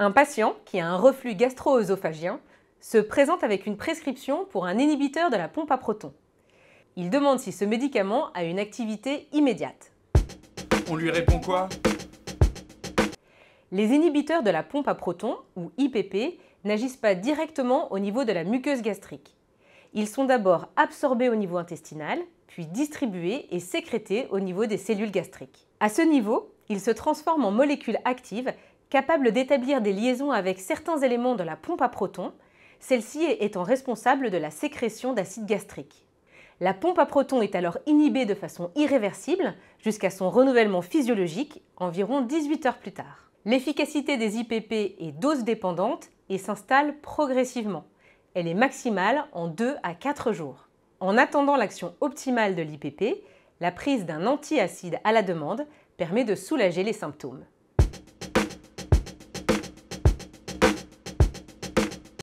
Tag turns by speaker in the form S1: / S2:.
S1: Un patient qui a un reflux gastro-œsophagien se présente avec une prescription pour un inhibiteur de la pompe à protons. Il demande si ce médicament a une activité immédiate.
S2: On lui répond quoi
S1: Les inhibiteurs de la pompe à protons, ou IPP, n'agissent pas directement au niveau de la muqueuse gastrique. Ils sont d'abord absorbés au niveau intestinal, puis distribués et sécrétés au niveau des cellules gastriques. À ce niveau, ils se transforment en molécules actives capable d'établir des liaisons avec certains éléments de la pompe à protons, celle-ci étant responsable de la sécrétion d'acide gastrique. La pompe à protons est alors inhibée de façon irréversible jusqu'à son renouvellement physiologique environ 18 heures plus tard. L'efficacité des IPP est dose dépendante et s'installe progressivement. Elle est maximale en 2 à 4 jours. En attendant l'action optimale de l'IPP, la prise d'un antiacide à la demande permet de soulager les symptômes.